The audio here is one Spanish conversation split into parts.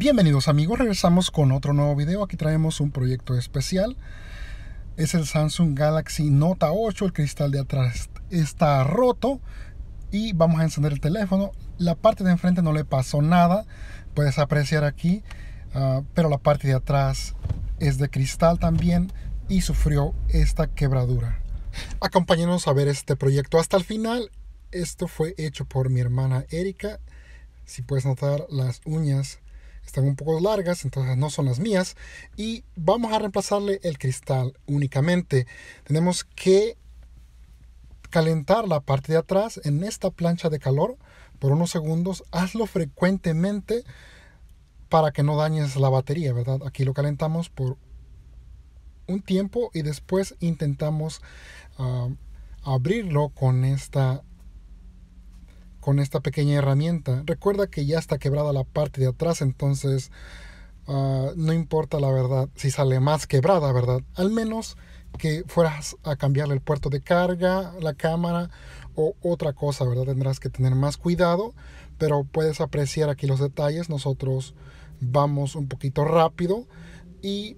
Bienvenidos amigos, regresamos con otro nuevo video. Aquí traemos un proyecto especial. Es el Samsung Galaxy Note 8, el cristal de atrás está roto y vamos a encender el teléfono. La parte de enfrente no le pasó nada, puedes apreciar aquí, ah, pero la parte de atrás es de cristal también y sufrió esta quebradura. Acompáñenos a ver este proyecto hasta el final. Esto fue hecho por mi hermana Erika. Si puedes notar las uñas están un poco largas, entonces no son las mías. Y vamos a reemplazarle el cristal únicamente. Tenemos que calentar la parte de atrás en esta plancha de calor por unos segundos. Hazlo frecuentemente para que no dañes la batería, ¿verdad? Aquí lo calentamos por un tiempo y después intentamos ah, abrirlo con esta esta pequeña herramienta. Recuerda que ya está quebrada la parte de atrás, entonces ah, no importa la verdad si sale más quebrada, ¿verdad? Al menos que fueras a cambiarle el puerto de carga, la cámara o otra cosa, ¿verdad? Tendrás que tener más cuidado, pero puedes apreciar aquí los detalles. Nosotros vamos un poquito rápido y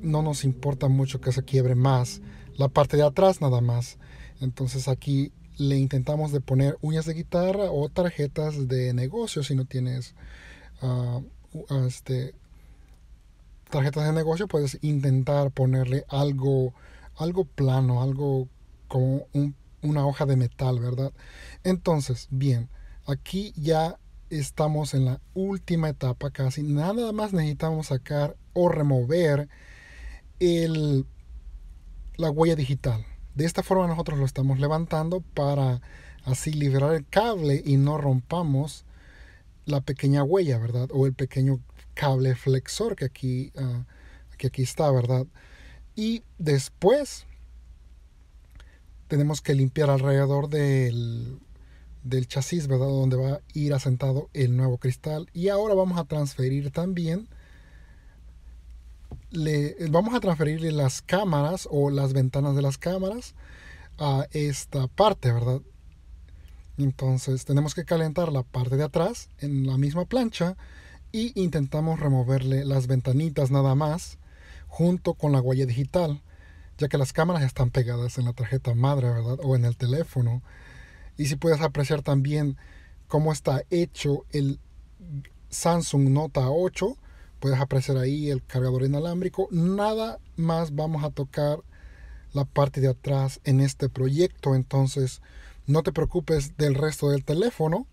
no nos importa mucho que se quiebre más la parte de atrás nada más. Entonces aquí le intentamos de poner uñas de guitarra o tarjetas de negocio si no tienes ah, ah, este, tarjetas de negocio puedes intentar ponerle algo algo plano algo como una hoja de metal verdad entonces bien aquí ya estamos en la última etapa casi nada más necesitamos sacar o remover la huella digital de esta forma nosotros lo estamos levantando para así liberar el cable y no rompamos la pequeña huella, ¿verdad? O el pequeño cable flexor que aquí, ah, aquí está, ¿verdad? Y después tenemos que limpiar alrededor del, del chasis, ¿verdad? Donde va a ir asentado el nuevo cristal. Y ahora vamos a transferir también eh, vamos a transferirle las cámaras o las ventanas de las cámaras a esta parte, ¿verdad? Entonces tenemos que calentar la parte de atrás en la misma plancha y intentamos removerle las ventanitas nada más junto con la huella digital, ya que las cámaras están pegadas en la tarjeta madre, ¿verdad? O en el teléfono. Y si puedes apreciar también cómo está hecho el Samsung Nota 8, puedes apreciar ahí el cargador inalámbrico. Nada más vamos a tocar la parte de atrás en este proyecto, entonces no te preocupes del resto del teléfono.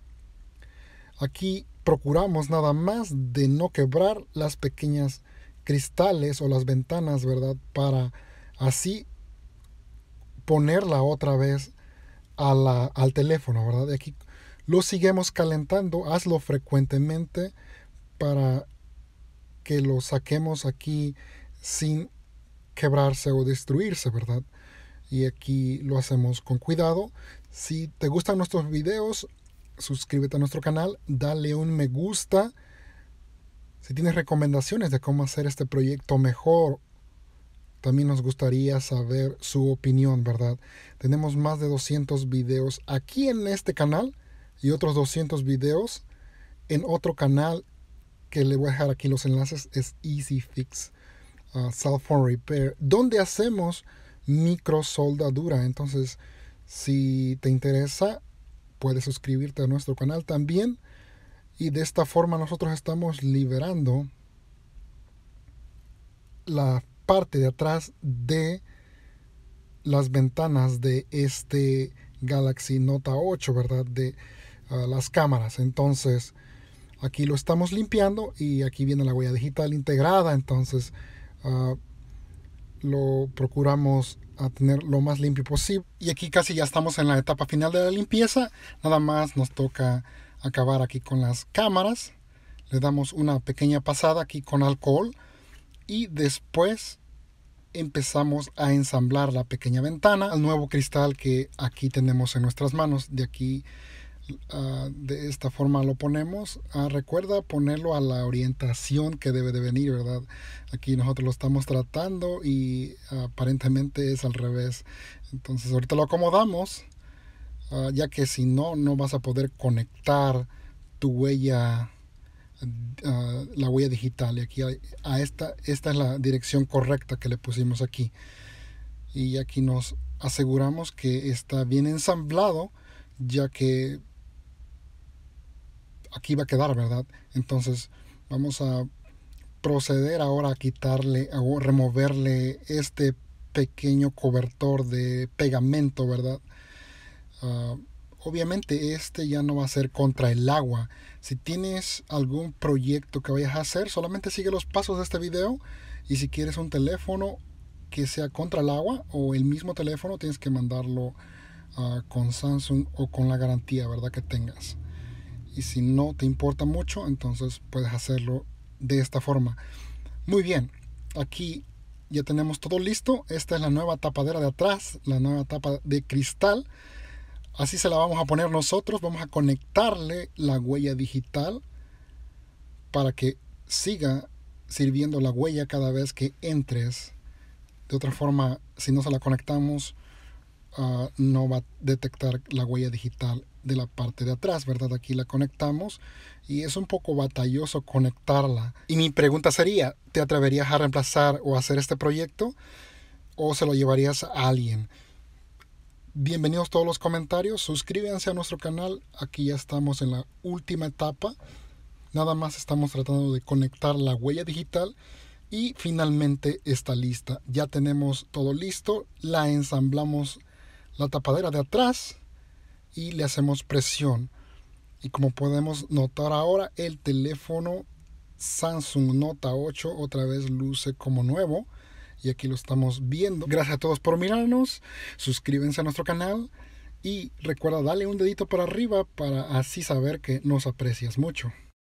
Aquí procuramos nada más de no quebrar las pequeñas cristales o las ventanas, ¿verdad? Para así ponerla otra vez al teléfono, ¿verdad? de aquí lo seguimos calentando, hazlo frecuentemente para que lo saquemos aquí sin quebrarse o destruirse, ¿verdad? Y aquí lo hacemos con cuidado. Si te gustan nuestros videos, suscríbete a nuestro canal, dale un me gusta. Si tienes recomendaciones de cómo hacer este proyecto mejor, también nos gustaría saber su opinión, ¿verdad? Tenemos más de 200 videos aquí en este canal y otros 200 videos en otro canal que le voy a dejar aquí los enlaces, es Easy Fix uh, ah, Cell Repair, donde hacemos micro soldadura. Entonces, si te interesa, puedes suscribirte a nuestro canal también. Y de esta forma nosotros estamos liberando la parte de atrás de las ventanas de este Galaxy Note 8, ¿verdad? De ah, las cámaras. Entonces, Aquí lo estamos limpiando y aquí viene la huella digital integrada, entonces ah, lo procuramos a tener lo más limpio posible. Y aquí casi ya estamos en la etapa final de la limpieza, nada más nos toca acabar aquí con las cámaras. Le damos una pequeña pasada aquí con alcohol y después empezamos a ensamblar la pequeña ventana al nuevo cristal que aquí tenemos en nuestras manos. De aquí Ah, de esta forma lo ponemos. Ah, recuerda ponerlo a la orientación que debe de venir, ¿verdad? Aquí nosotros lo estamos tratando y aparentemente es al revés. Entonces ahorita lo acomodamos, ah, ya que si no, no vas a poder conectar tu huella, la huella digital. Y aquí a esta, esta es la dirección correcta que le pusimos aquí. Y aquí nos aseguramos que está bien ensamblado ya que aquí va a quedar, ¿verdad? Entonces vamos a proceder ahora a quitarle o removerle este pequeño cobertor de pegamento, ¿verdad? Ah, obviamente este ya no va a ser contra el agua. Si tienes algún proyecto que vayas a hacer, solamente sigue los pasos de este video y si quieres un teléfono que sea contra el agua o el mismo teléfono, tienes que mandarlo ah, con Samsung o con la garantía, ¿verdad? Que tengas y si no te importa mucho, entonces puedes hacerlo de esta forma. Muy bien, aquí ya tenemos todo listo. Esta es la nueva tapadera de atrás, la nueva tapa de cristal. Así se la vamos a poner nosotros. Vamos a conectarle la huella digital para que siga sirviendo la huella cada vez que entres. De otra forma, si no se la conectamos, ah, no va a detectar la huella digital de la parte de atrás, ¿verdad? Aquí la conectamos y es un poco batalloso conectarla. Y mi pregunta sería, ¿te atreverías a reemplazar o hacer este proyecto o se lo llevarías a alguien? Bienvenidos todos los comentarios, suscríbanse a nuestro canal, aquí ya estamos en la última etapa. Nada más estamos tratando de conectar la huella digital y finalmente está lista. Ya tenemos todo listo, la ensamblamos la tapadera de atrás y le hacemos presión. Y como podemos notar ahora, el teléfono Samsung Nota 8 otra vez luce como nuevo. Y aquí lo estamos viendo. Gracias a todos por mirarnos. Suscríbanse a nuestro canal. Y recuerda darle un dedito para arriba para así saber que nos aprecias mucho.